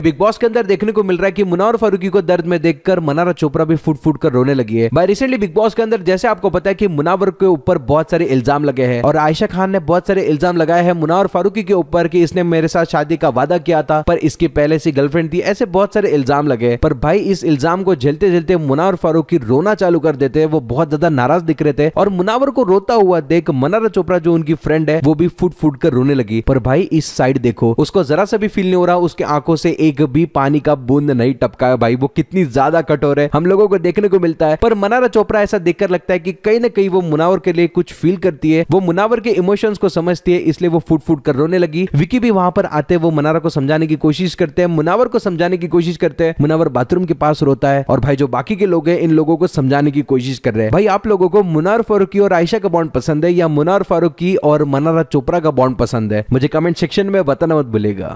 big boss के अंदर देखने को मिल रहा है कि मुनार फारूकी को दर्द में देखकर मनारा चोपड़ा भी फूट फूट कर रोने लगी है भाई रिसेंटली बिग बॉस के अंदर जैसे आपको पता है कि मुनावर के ऊपर बहुत सारे इल्जाम लगे हैं और आयशा खान ने बहुत सारे इल्जाम लगाए हैं मुनार फारूकी के ऊपर की इसने मेरे साथ शादी का वादा किया था पर इसकी पहले से गर्लफ्रेंड थी ऐसे बहुत सारे इल्जाम लगे पर भाई इस इल्जाम को झेलते झेलते मुनावर फारूकी रोना चालू कर देते वो बहुत ज्यादा नाराज दिख रहे थे और मुनावर को रोता हुआ देख मनारा चोपड़ा जो उनकी फ्रेंड है वो भी फूट फूट कर रोने लगी पर भाई इस साइड देखो उसको जरा सा भी फील नहीं हो रहा उसके आंखों से एक भी पानी का बूंद नहीं टपका है भाई वो कितनी ज्यादा कठोर है हम लोगों को देखने को मिलता है पर मनारा चोपड़ा ऐसा देखकर लगता है कि कहीं ना कहीं वो मुनावर के लिए कुछ फील करती है वो मुनावर के इमोशंस को समझती है इसलिए वो फूट फूट कर रोने लगी विकी भी वहां पर आते वो मनारा को समझाने की कोशिश करते हैं मुनावर को समझाने की कोशिश करते हैं मुनावर बाथरूम के पास रोता है और भाई जो बाकी के लोग हैं इन लोगों को समझाने की कोशिश कर रहे हैं भाई आप लोगों को मुनार फारूकी और आयशा का बॉन्ड पसंद है या मुनार फारूकी और मनारा चोपड़ा का बॉन्ड पसंद है मुझे कमेंट सेक्शन में बताना मत भूलेगा